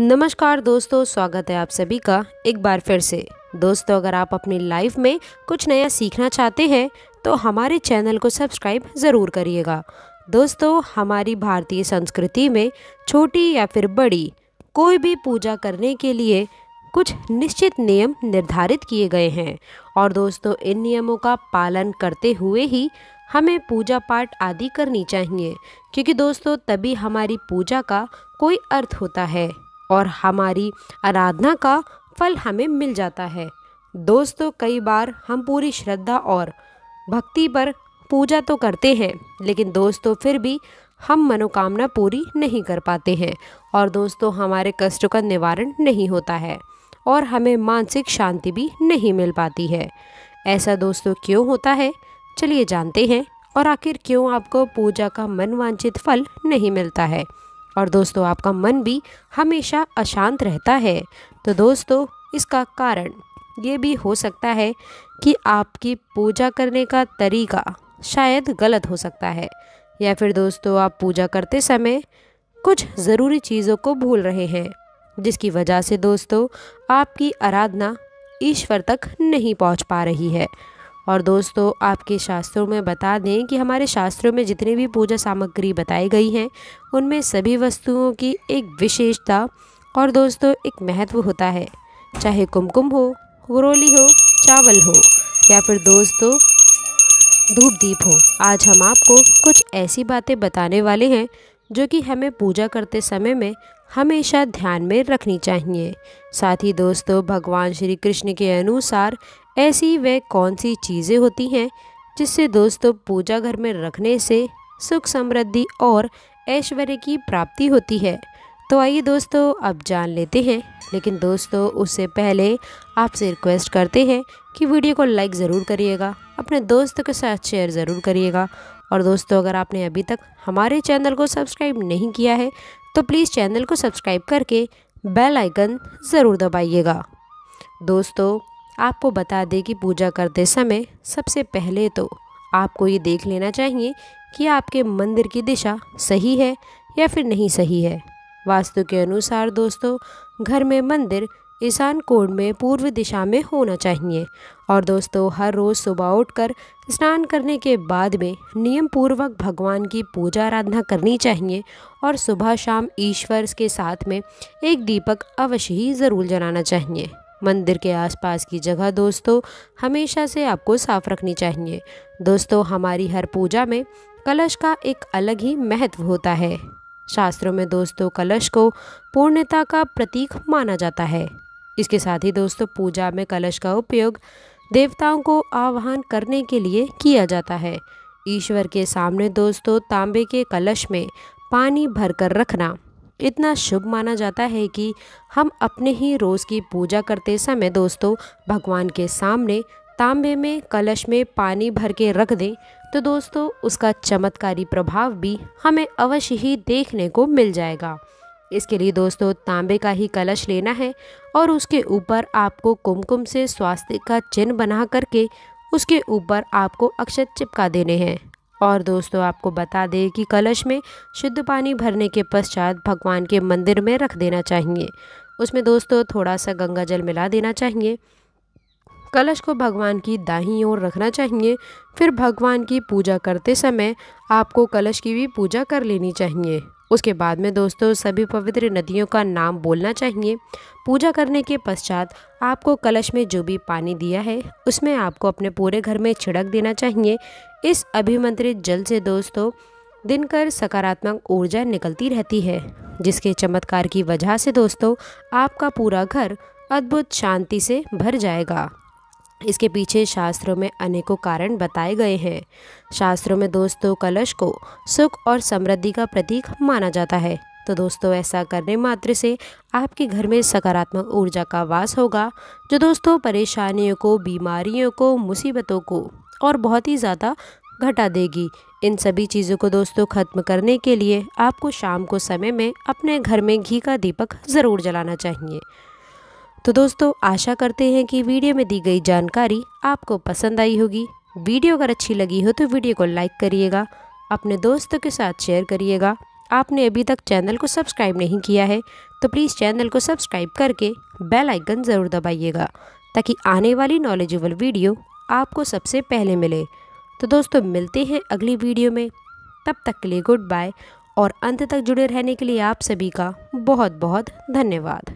नमस्कार दोस्तों स्वागत है आप सभी का एक बार फिर से दोस्तों अगर आप अपनी लाइफ में कुछ नया सीखना चाहते हैं तो हमारे चैनल को सब्सक्राइब ज़रूर करिएगा दोस्तों हमारी भारतीय संस्कृति में छोटी या फिर बड़ी कोई भी पूजा करने के लिए कुछ निश्चित नियम निर्धारित किए गए हैं और दोस्तों इन नियमों का पालन करते हुए ही हमें पूजा पाठ आदि करनी चाहिए क्योंकि दोस्तों तभी हमारी पूजा का कोई अर्थ होता है और हमारी आराधना का फल हमें मिल जाता है दोस्तों कई बार हम पूरी श्रद्धा और भक्ति पर पूजा तो करते हैं लेकिन दोस्तों फिर भी हम मनोकामना पूरी नहीं कर पाते हैं और दोस्तों हमारे कष्टों का निवारण नहीं होता है और हमें मानसिक शांति भी नहीं मिल पाती है ऐसा दोस्तों क्यों होता है चलिए जानते हैं और आखिर क्यों आपको पूजा का मनवांछित फल नहीं मिलता है और दोस्तों आपका मन भी हमेशा अशांत रहता है तो दोस्तों इसका कारण ये भी हो सकता है कि आपकी पूजा करने का तरीका शायद गलत हो सकता है या फिर दोस्तों आप पूजा करते समय कुछ ज़रूरी चीज़ों को भूल रहे हैं जिसकी वजह से दोस्तों आपकी आराधना ईश्वर तक नहीं पहुंच पा रही है और दोस्तों आपके शास्त्रों में बता दें कि हमारे शास्त्रों में जितनी भी पूजा सामग्री बताई गई हैं उनमें सभी वस्तुओं की एक विशेषता और दोस्तों एक महत्व होता है चाहे कुमकुम हो गुरोली हो चावल हो या फिर दोस्तों धूप दीप हो आज हम आपको कुछ ऐसी बातें बताने वाले हैं जो कि हमें पूजा करते समय में हमेशा ध्यान में रखनी चाहिए साथ ही दोस्तों भगवान श्री कृष्ण के अनुसार ऐसी वे कौन सी चीज़ें होती हैं जिससे दोस्तों पूजा घर में रखने से सुख समृद्धि और ऐश्वर्य की प्राप्ति होती है तो आइए दोस्तों अब जान लेते हैं लेकिन दोस्तों उससे पहले आपसे रिक्वेस्ट करते हैं कि वीडियो को लाइक ज़रूर करिएगा अपने दोस्तों के साथ शेयर ज़रूर करिएगा और दोस्तों अगर आपने अभी तक हमारे चैनल को सब्सक्राइब नहीं किया है तो प्लीज़ चैनल को सब्सक्राइब करके बेल आइकन ज़रूर दबाइएगा दोस्तों आपको बता दें कि पूजा करते समय सबसे पहले तो आपको ये देख लेना चाहिए कि आपके मंदिर की दिशा सही है या फिर नहीं सही है वास्तु के अनुसार दोस्तों घर में मंदिर ईशान कोण में पूर्व दिशा में होना चाहिए और दोस्तों हर रोज़ सुबह उठकर स्नान करने के बाद में नियम पूर्वक भगवान की पूजा आराधना करनी चाहिए और सुबह शाम ईश्वर के साथ में एक दीपक अवश्य ही ज़रूर जलाना चाहिए मंदिर के आसपास की जगह दोस्तों हमेशा से आपको साफ़ रखनी चाहिए दोस्तों हमारी हर पूजा में कलश का एक अलग ही महत्व होता है शास्त्रों में दोस्तों कलश को पूर्णता का प्रतीक माना जाता है इसके साथ ही दोस्तों पूजा में कलश का उपयोग देवताओं को आह्वान करने के लिए किया जाता है ईश्वर के सामने दोस्तों तांबे के कलश में पानी भरकर रखना इतना शुभ माना जाता है कि हम अपने ही रोज़ की पूजा करते समय दोस्तों भगवान के सामने तांबे में कलश में पानी भर के रख दें तो दोस्तों उसका चमत्कारी प्रभाव भी हमें अवश्य ही देखने को मिल जाएगा इसके लिए दोस्तों तांबे का ही कलश लेना है और उसके ऊपर आपको कुमकुम से स्वास्थ्य का चिन्ह बना करके उसके ऊपर आपको अक्षत चिपका देने हैं और दोस्तों आपको बता दें कि कलश में शुद्ध पानी भरने के पश्चात भगवान के मंदिर में रख देना चाहिए उसमें दोस्तों थोड़ा सा गंगा जल मिला देना चाहिए कलश को भगवान की दाही ओर रखना चाहिए फिर भगवान की पूजा करते समय आपको कलश की भी पूजा कर लेनी चाहिए उसके बाद में दोस्तों सभी पवित्र नदियों का नाम बोलना चाहिए पूजा करने के पश्चात आपको कलश में जो भी पानी दिया है उसमें आपको अपने पूरे घर में छिड़क देना चाहिए इस अभिमंत्रित जल से दोस्तों दिनकर सकारात्मक ऊर्जा निकलती रहती है जिसके चमत्कार की वजह से दोस्तों आपका पूरा घर अद्भुत शांति से भर जाएगा इसके पीछे शास्त्रों में अनेकों कारण बताए गए हैं शास्त्रों में दोस्तों कलश को सुख और समृद्धि का प्रतीक माना जाता है तो दोस्तों ऐसा करने मात्र से आपके घर में सकारात्मक ऊर्जा का वास होगा जो दोस्तों परेशानियों को बीमारियों को मुसीबतों को और बहुत ही ज़्यादा घटा देगी इन सभी चीज़ों को दोस्तों ख़त्म करने के लिए आपको शाम को समय में अपने घर में घी का दीपक ज़रूर जलाना चाहिए तो दोस्तों आशा करते हैं कि वीडियो में दी गई जानकारी आपको पसंद आई होगी वीडियो अगर अच्छी लगी हो तो वीडियो को लाइक करिएगा अपने दोस्तों के साथ शेयर करिएगा आपने अभी तक चैनल को सब्सक्राइब नहीं किया है तो प्लीज़ चैनल को सब्सक्राइब करके बेल आइकन ज़रूर दबाइएगा ताकि आने वाली नॉलेजेबल वीडियो आपको सबसे पहले मिले तो दोस्तों मिलते हैं अगली वीडियो में तब तक के लिए गुड बाय और अंत तक जुड़े रहने के लिए आप सभी का बहुत बहुत धन्यवाद